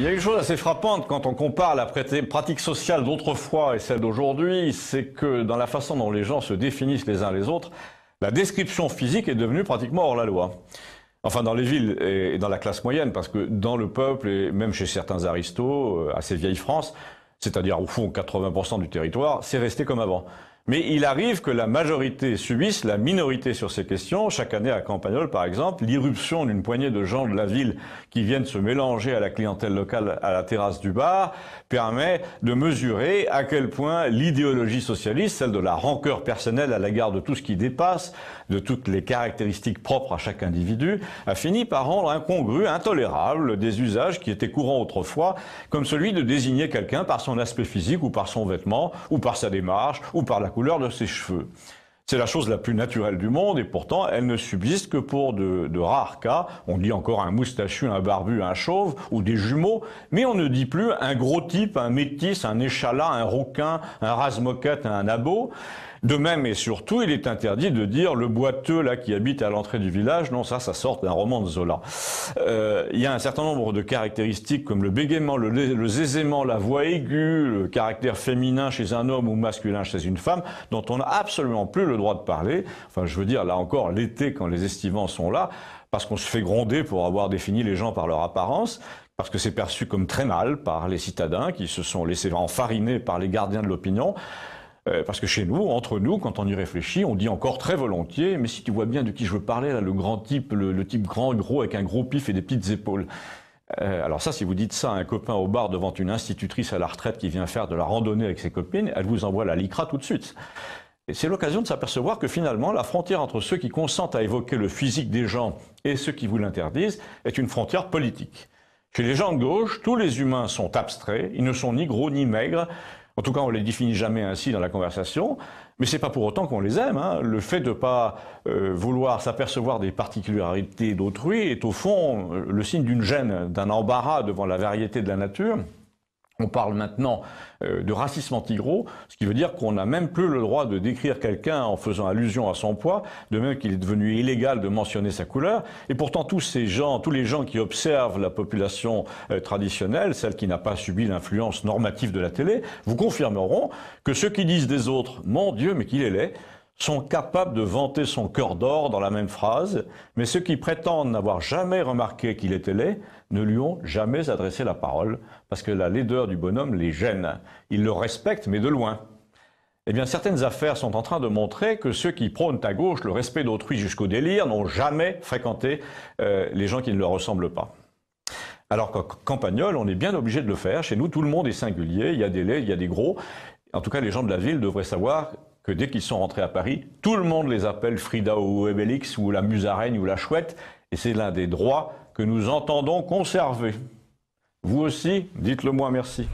Il y a une chose assez frappante quand on compare la pratique sociale d'autrefois et celle d'aujourd'hui, c'est que dans la façon dont les gens se définissent les uns les autres, la description physique est devenue pratiquement hors la loi. Enfin, dans les villes et dans la classe moyenne, parce que dans le peuple et même chez certains aristos, assez euh, vieille France, c'est-à-dire au fond 80% du territoire, c'est resté comme avant. Mais il arrive que la majorité subisse la minorité sur ces questions. Chaque année à Campagnol, par exemple, l'irruption d'une poignée de gens de la ville qui viennent se mélanger à la clientèle locale à la terrasse du bar permet de mesurer à quel point l'idéologie socialiste, celle de la rancœur personnelle à l'égard de tout ce qui dépasse, de toutes les caractéristiques propres à chaque individu, a fini par rendre incongru, intolérable des usages qui étaient courants autrefois, comme celui de désigner quelqu'un par son aspect physique ou par son vêtement, ou par sa démarche, ou par la couleur de ses cheveux. C'est la chose la plus naturelle du monde et pourtant elle ne subsiste que pour de, rares cas. On dit encore un moustachu, un barbu, un chauve ou des jumeaux, mais on ne dit plus un gros type, un métis, un échalas, un rouquin, un moquette, un abo. De même et surtout, il est interdit de dire le boiteux là qui habite à l'entrée du village. Non, ça, ça sort d'un roman de Zola. Euh, il y a un certain nombre de caractéristiques comme le bégaiement, le, le zézément, la voix aiguë, le caractère féminin chez un homme ou masculin chez une femme, dont on n'a absolument plus le droit de parler. Enfin, je veux dire, là encore, l'été quand les estivants sont là, parce qu'on se fait gronder pour avoir défini les gens par leur apparence, parce que c'est perçu comme très mal par les citadins qui se sont laissés enfariner par les gardiens de l'opinion. Euh, parce que chez nous, entre nous, quand on y réfléchit, on dit encore très volontiers, mais si tu vois bien de qui je veux parler, le grand type, le, type grand, gros, avec un gros pif et des petites épaules. Euh, alors ça, si vous dites ça à un copain au bar devant une institutrice à la retraite qui vient faire de la randonnée avec ses copines, elle vous envoie la licra tout de suite. Et c'est l'occasion de s'apercevoir que finalement, la frontière entre ceux qui consentent à évoquer le physique des gens et ceux qui vous l'interdisent est une frontière politique. Chez les gens de gauche, tous les humains sont abstraits, ils ne sont ni gros ni maigres, en tout cas, on les définit jamais ainsi dans la conversation, mais c'est pas pour autant qu'on les aime. Hein. Le fait de pas euh, vouloir s'apercevoir des particularités d'autrui est au fond euh, le signe d'une gêne, d'un embarras devant la variété de la nature on parle maintenant euh, de racisme anti-gros, ce qui veut dire qu'on n'a même plus le droit de décrire quelqu'un en faisant allusion à son poids, de même qu'il est devenu illégal de mentionner sa couleur. Et pourtant, tous ces gens, tous les gens qui observent la population euh, traditionnelle, celle qui n'a pas subi l'influence normative de la télé, vous confirmeront que ceux qui disent des autres, mon Dieu, mais qu'il est laid, sont capables de vanter son cœur d'or dans la même phrase, mais ceux qui prétendent n'avoir jamais remarqué qu'il était laid ne lui ont jamais adressé la parole, parce que la laideur du bonhomme les gêne. Ils le respectent, mais de loin. Eh bien, certaines affaires sont en train de montrer que ceux qui prônent à gauche le respect d'autrui jusqu'au délire n'ont jamais fréquenté euh, les gens qui ne leur ressemblent pas. Alors qu'en campagnol, on est bien obligé de le faire. Chez nous, tout le monde est singulier. Il y a des laids, il y a des gros. En tout cas, les gens de la ville devraient savoir que dès qu'ils sont rentrés à Paris, tout le monde les appelle Frida ou Ebelix ou la Musaraigne ou la Chouette, et c'est l'un des droits que nous entendons conserver. Vous aussi, dites-le moi merci.